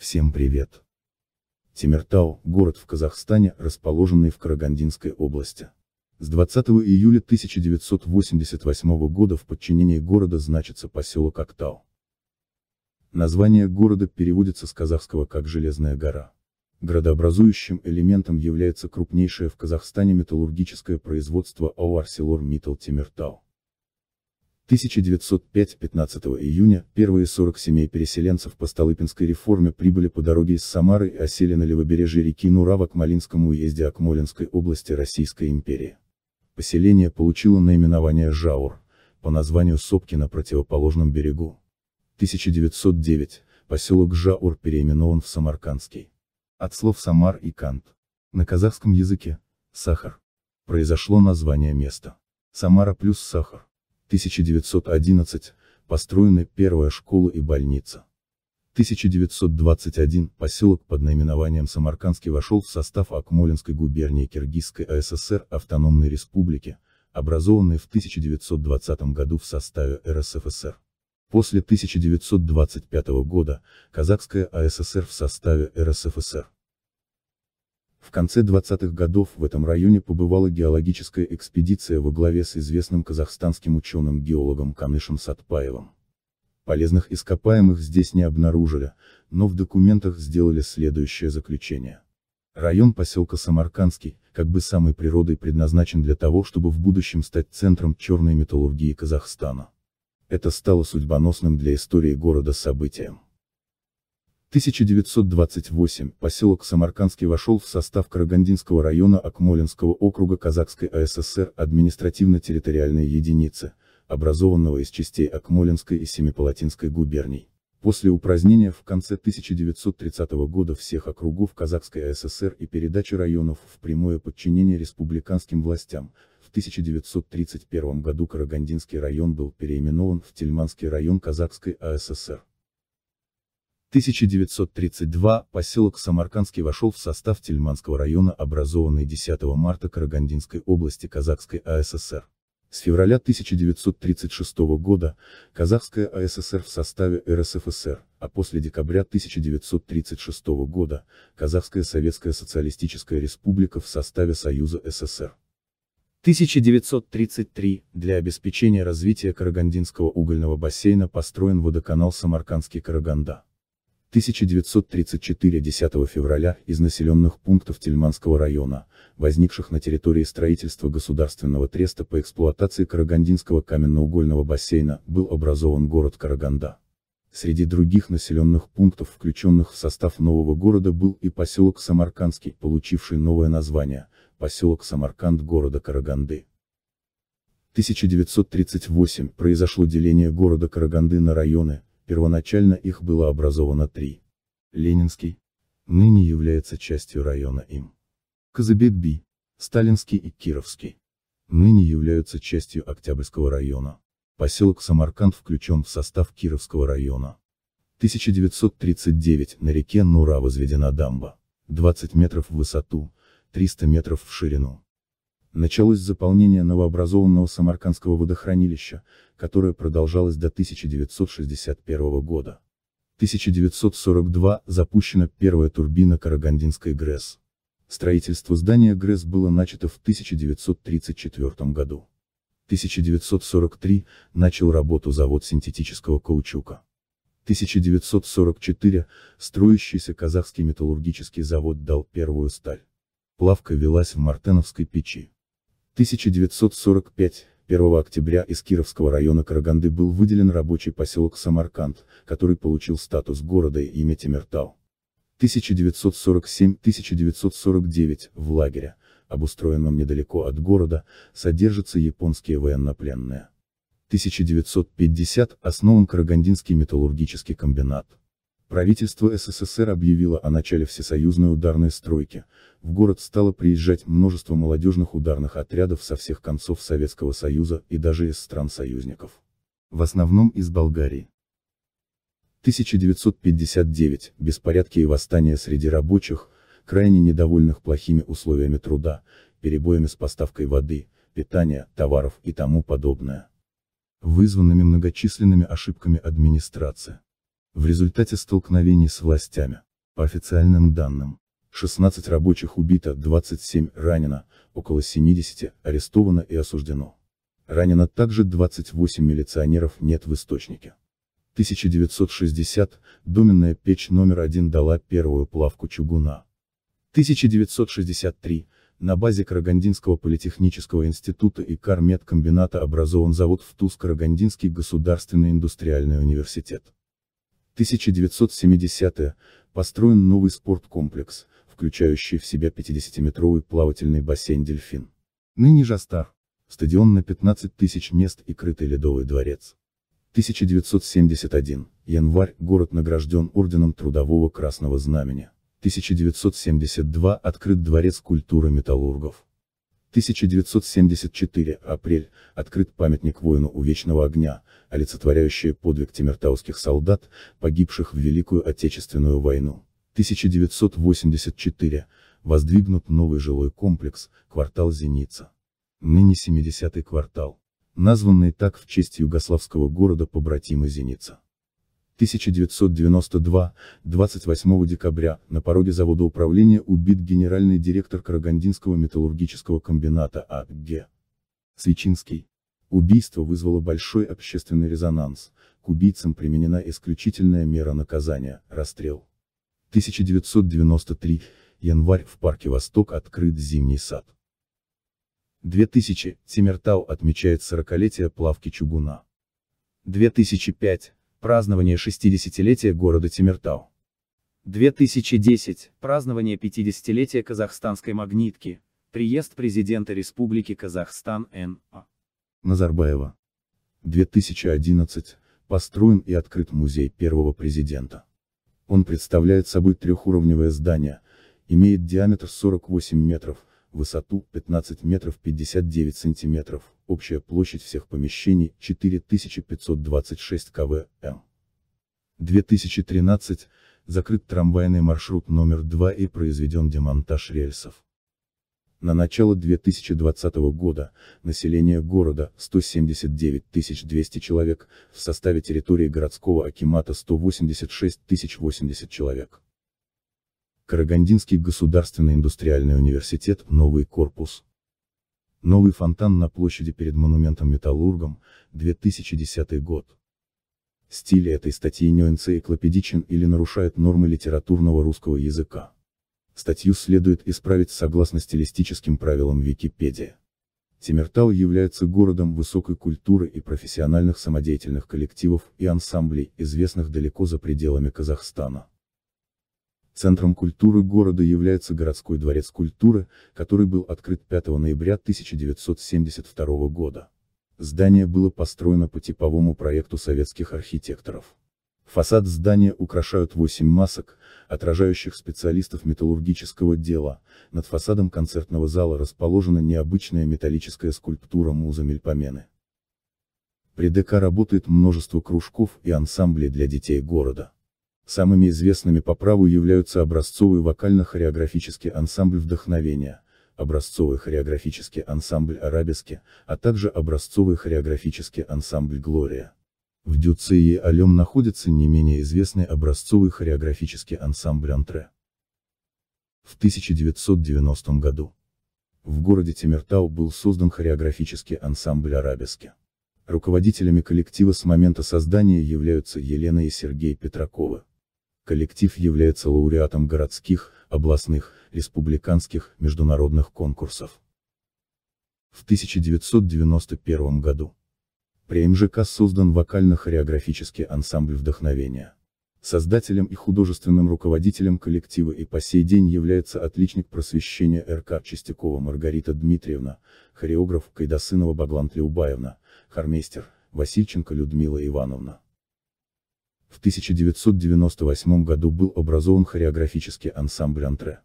Всем привет! Темиртау – город в Казахстане, расположенный в Карагандинской области. С 20 июля 1988 года в подчинении города значится поселок Актау. Название города переводится с казахского как «железная гора». Градообразующим элементом является крупнейшее в Казахстане металлургическое производство АО «Арселор Темиртау». 1905 15 июня, первые 40 семей переселенцев по Столыпинской реформе прибыли по дороге из Самары и осели на левобережье реки Нурава к Малинскому уезде Акмолинской области Российской империи. Поселение получило наименование Жаур, по названию сопки на противоположном берегу. 1909, поселок Жаур переименован в Самаркандский. От слов Самар и Кант. На казахском языке – сахар. Произошло название места. Самара плюс сахар. 1911, построены первая школа и больница. 1921, поселок под наименованием Самаркандский вошел в состав Акмолинской губернии Киргизской АССР Автономной Республики, образованной в 1920 году в составе РСФСР. После 1925 года, Казахская АССР в составе РСФСР. В конце 20-х годов в этом районе побывала геологическая экспедиция во главе с известным казахстанским ученым-геологом Камышем Сатпаевым. Полезных ископаемых здесь не обнаружили, но в документах сделали следующее заключение. Район поселка Самаркандский, как бы самой природой предназначен для того, чтобы в будущем стать центром черной металлургии Казахстана. Это стало судьбоносным для истории города событием. 1928 поселок Самаркандский вошел в состав Карагандинского района Акмолинского округа Казахской АССР административно-территориальной единицы, образованного из частей Акмолинской и Семипалатинской губерний. После упразднения в конце 1930 года всех округов Казахской АССР и передачи районов в прямое подчинение республиканским властям, в 1931 году Карагандинский район был переименован в Тельманский район Казахской АССР. 1932 поселок Самаркандский вошел в состав Тельманского района, образованный 10 марта Карагандинской области Казахской АССР. С февраля 1936 года Казахская АССР в составе РСФСР, а после декабря 1936 года Казахская Советская Социалистическая Республика в составе Союза СССР. 1933. Для обеспечения развития Карагандинского угольного бассейна построен водоканал Самаркандский Караганда. 1934 10 февраля из населенных пунктов Тельманского района, возникших на территории строительства Государственного треста по эксплуатации Карагандинского каменноугольного бассейна, был образован город Караганда. Среди других населенных пунктов, включенных в состав нового города, был и поселок Самаркандский, получивший новое название – поселок Самарканд города Караганды. 1938 произошло деление города Караганды на районы, Первоначально их было образовано три. Ленинский, ныне является частью района им. Казабекби, Сталинский и Кировский, ныне являются частью Октябрьского района. Поселок Самарканд включен в состав Кировского района. 1939 на реке Нура возведена дамба, 20 метров в высоту, 300 метров в ширину началось заполнение новообразованного Самаркандского водохранилища, которое продолжалось до 1961 года. 1942 запущена первая турбина Карагандинской ГРЭС. Строительство здания ГРЭС было начато в 1934 году. 1943 начал работу завод синтетического каучука. 1944 строящийся казахский металлургический завод дал первую сталь. Плавка велась в Мартеновской печи. 1945, 1 октября из Кировского района Караганды был выделен рабочий поселок Самарканд, который получил статус города и имя Темиртау. 1947-1949, в лагере, обустроенном недалеко от города, содержатся японские военнопленные. 1950 основан Карагандинский металлургический комбинат. Правительство СССР объявило о начале всесоюзной ударной стройки, в город стало приезжать множество молодежных ударных отрядов со всех концов Советского Союза и даже из стран-союзников. В основном из Болгарии. 1959, беспорядки и восстания среди рабочих, крайне недовольных плохими условиями труда, перебоями с поставкой воды, питания, товаров и тому подобное. Вызванными многочисленными ошибками администрации в результате столкновений с властями. По официальным данным, 16 рабочих убито, 27 ранено, около 70 арестовано и осуждено. Ранено также 28 милиционеров нет в источнике. 1960, доменная печь номер один дала первую плавку чугуна. 1963, на базе Карагандинского политехнического института и комбината образован завод в Туз Карагандинский государственный индустриальный университет. 1970-е, построен новый спорткомплекс, включающий в себя 50-метровый плавательный бассейн «Дельфин». Ныне жастар. Стадион на 15 тысяч мест и крытый ледовый дворец. 1971, январь, город награжден Орденом Трудового Красного Знамени. 1972, открыт Дворец культуры металлургов. 1974, апрель, открыт памятник воину у Вечного Огня, олицетворяющий подвиг тимиртауских солдат, погибших в Великую Отечественную войну. 1984, воздвигнут новый жилой комплекс, квартал Зеница. Ныне 70-й квартал, названный так в честь югославского города побратима Зеница. 1992, 28 декабря, на пороге завода управления убит генеральный директор Карагандинского металлургического комбината А.Г. Свечинский. Убийство вызвало большой общественный резонанс, к убийцам применена исключительная мера наказания – расстрел. 1993, январь в парке «Восток» открыт зимний сад. 2000, Тимиртау отмечает 40-летие плавки чугуна. 2005, Празднование 60-летия города Тимиртау. 2010. Празднование 50-летия казахстанской магнитки. Приезд президента Республики Казахстан Н.А. Назарбаева. 2011. Построен и открыт музей первого президента. Он представляет собой трехуровневое здание, имеет диаметр 48 метров, высоту 15 метров 59 сантиметров, общая площадь всех помещений 4526 кв.м. 2013, закрыт трамвайный маршрут номер 2 и произведен демонтаж рельсов. На начало 2020 года, население города, 179 200 человек, в составе территории городского Акимата 186 080 человек. Карагандинский государственный индустриальный университет, новый корпус. Новый фонтан на площади перед монументом Металлургом, 2010 год. Стиль этой статьи не энциклопедичен или нарушает нормы литературного русского языка. Статью следует исправить согласно стилистическим правилам Википедии. Темиртау является городом высокой культуры и профессиональных самодеятельных коллективов и ансамблей, известных далеко за пределами Казахстана. Центром культуры города является городской дворец культуры, который был открыт 5 ноября 1972 года. Здание было построено по типовому проекту советских архитекторов. Фасад здания украшают 8 масок, отражающих специалистов металлургического дела, над фасадом концертного зала расположена необычная металлическая скульптура Муза Мельпомены. При ДК работает множество кружков и ансамблей для детей города. Самыми известными по праву являются образцовый вокально-хореографический ансамбль «Вдохновение», образцовый хореографический ансамбль «Арабески», а также образцовый хореографический ансамбль «Глория». В Дюце и Алем находится не менее известный образцовый хореографический ансамбль «Антре». В 1990 году. В городе Темиртау был создан хореографический ансамбль «Арабески». Руководителями коллектива с момента создания являются Елена и Сергей Петраковы. Коллектив является лауреатом городских, областных, республиканских, международных конкурсов. В 1991 году. При МЖК создан вокально-хореографический ансамбль вдохновения. Создателем и художественным руководителем коллектива и по сей день является отличник просвещения РК Чистякова Маргарита Дмитриевна, хореограф Кайдасынова Баглан Тлеубаевна, хормейстер, Васильченко Людмила Ивановна. В 1998 году был образован хореографический ансамбль «Антре».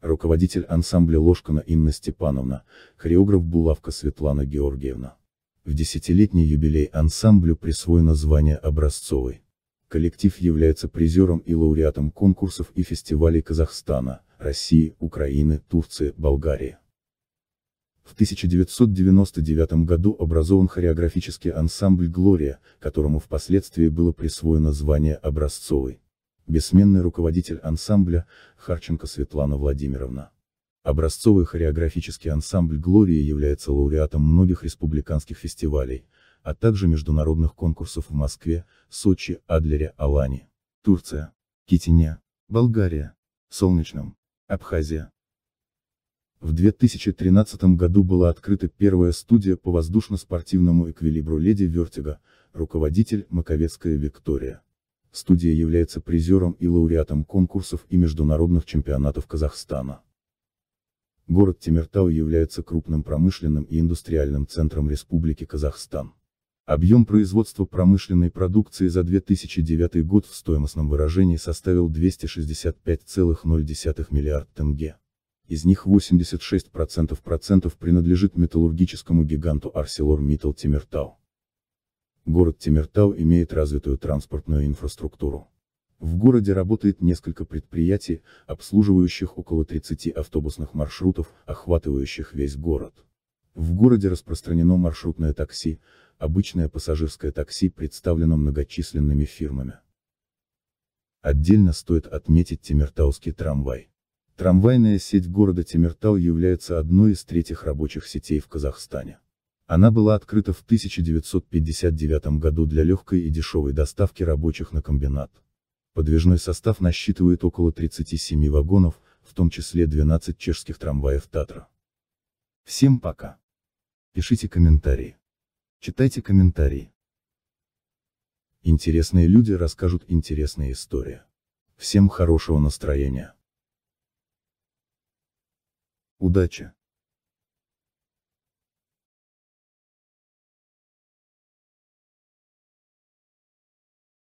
Руководитель ансамбля Ложкина Инна Степановна, хореограф Булавка Светлана Георгиевна. В десятилетний юбилей ансамблю присвоено звание «Образцовый». Коллектив является призером и лауреатом конкурсов и фестивалей Казахстана, России, Украины, Турции, Болгарии. В 1999 году образован хореографический ансамбль «Глория», которому впоследствии было присвоено звание «Образцовый». Бессменный руководитель ансамбля – Харченко Светлана Владимировна. Образцовый хореографический ансамбль «Глория» является лауреатом многих республиканских фестивалей, а также международных конкурсов в Москве, Сочи, Адлере, Алане, Турция, Китине, Болгария, Солнечном, Абхазия. В 2013 году была открыта первая студия по воздушно-спортивному эквилибру «Леди Вертига», руководитель Маковецкая Виктория. Студия является призером и лауреатом конкурсов и международных чемпионатов Казахстана. Город Темиртау является крупным промышленным и индустриальным центром Республики Казахстан. Объем производства промышленной продукции за 2009 год в стоимостном выражении составил 265,0 миллиард тенге из них 86% процентов принадлежит металлургическому гиганту ArcelorMittal Тимиртау. Город Тимиртау имеет развитую транспортную инфраструктуру. В городе работает несколько предприятий, обслуживающих около 30 автобусных маршрутов, охватывающих весь город. В городе распространено маршрутное такси, обычное пассажирское такси представлено многочисленными фирмами. Отдельно стоит отметить Тимиртауский трамвай. Трамвайная сеть города Темиртау является одной из третьих рабочих сетей в Казахстане. Она была открыта в 1959 году для легкой и дешевой доставки рабочих на комбинат. Подвижной состав насчитывает около 37 вагонов, в том числе 12 чешских трамваев Татра. Всем пока. Пишите комментарии. Читайте комментарии. Интересные люди расскажут интересные истории. Всем хорошего настроения. Удачи!